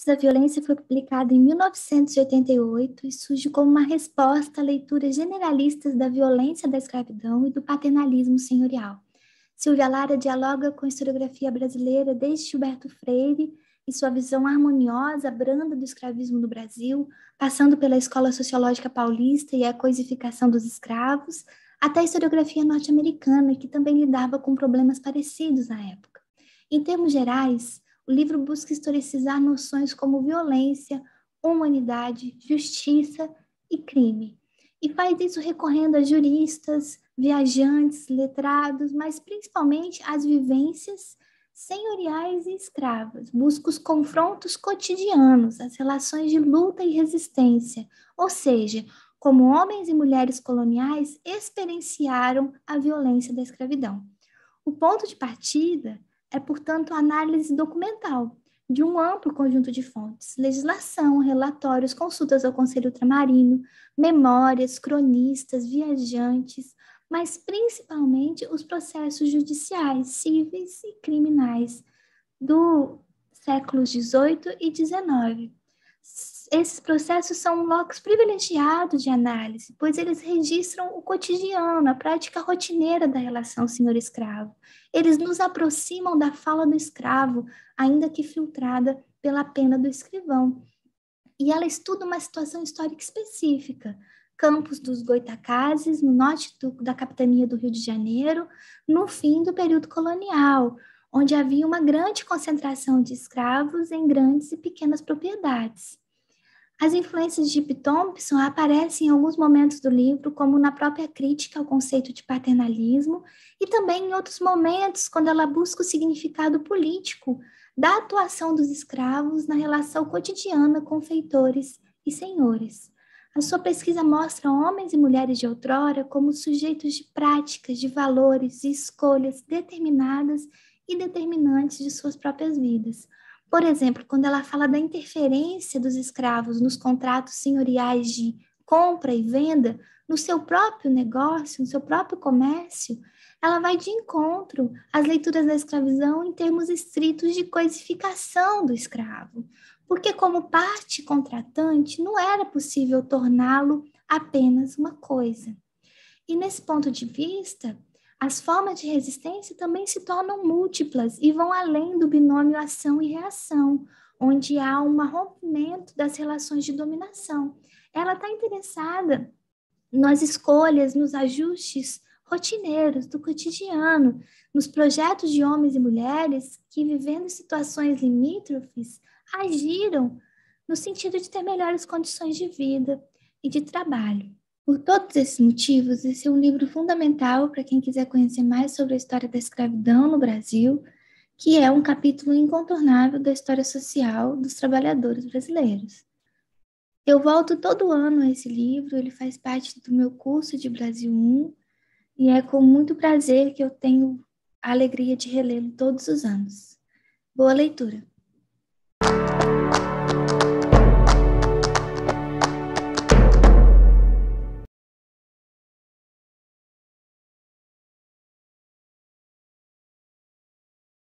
Antes da Violência foi publicado em 1988 e surge como uma resposta a leituras generalistas da violência da escravidão e do paternalismo senhorial. Silvia Lara dialoga com a historiografia brasileira desde Gilberto Freire e sua visão harmoniosa, branda do escravismo no Brasil, passando pela escola sociológica paulista e a coisificação dos escravos, até a historiografia norte-americana, que também lidava com problemas parecidos na época. Em termos gerais, o livro busca historicizar noções como violência, humanidade, justiça e crime. E faz isso recorrendo a juristas, viajantes, letrados, mas principalmente às vivências senhoriais e escravas. Busca os confrontos cotidianos, as relações de luta e resistência, ou seja, como homens e mulheres coloniais experienciaram a violência da escravidão. O ponto de partida é, portanto, análise documental de um amplo conjunto de fontes, legislação, relatórios, consultas ao Conselho Ultramarino, memórias, cronistas, viajantes, mas principalmente os processos judiciais, cíveis e criminais do séculos 18 e 19 esses processos são locos privilegiados de análise, pois eles registram o cotidiano, a prática rotineira da relação senhor-escravo. Eles nos aproximam da fala do escravo, ainda que filtrada pela pena do escrivão. E ela estuda uma situação histórica específica, campos dos Goitacazes, no norte do, da capitania do Rio de Janeiro, no fim do período colonial, onde havia uma grande concentração de escravos em grandes e pequenas propriedades. As influências de Thompson aparecem em alguns momentos do livro, como na própria crítica ao conceito de paternalismo, e também em outros momentos, quando ela busca o significado político da atuação dos escravos na relação cotidiana com feitores e senhores. A sua pesquisa mostra homens e mulheres de outrora como sujeitos de práticas, de valores e escolhas determinadas e determinantes de suas próprias vidas por exemplo, quando ela fala da interferência dos escravos nos contratos senhoriais de compra e venda, no seu próprio negócio, no seu próprio comércio, ela vai de encontro às leituras da escravização em termos estritos de coisificação do escravo, porque, como parte contratante, não era possível torná-lo apenas uma coisa. E nesse ponto de vista, as formas de resistência também se tornam múltiplas e vão além do binômio ação e reação, onde há um rompimento das relações de dominação. Ela está interessada nas escolhas, nos ajustes rotineiros do cotidiano, nos projetos de homens e mulheres que, vivendo situações limítrofes, agiram no sentido de ter melhores condições de vida e de trabalho. Por todos esses motivos, esse é um livro fundamental para quem quiser conhecer mais sobre a história da escravidão no Brasil, que é um capítulo incontornável da história social dos trabalhadores brasileiros. Eu volto todo ano a esse livro, ele faz parte do meu curso de Brasil 1, e é com muito prazer que eu tenho a alegria de relê-lo todos os anos. Boa leitura!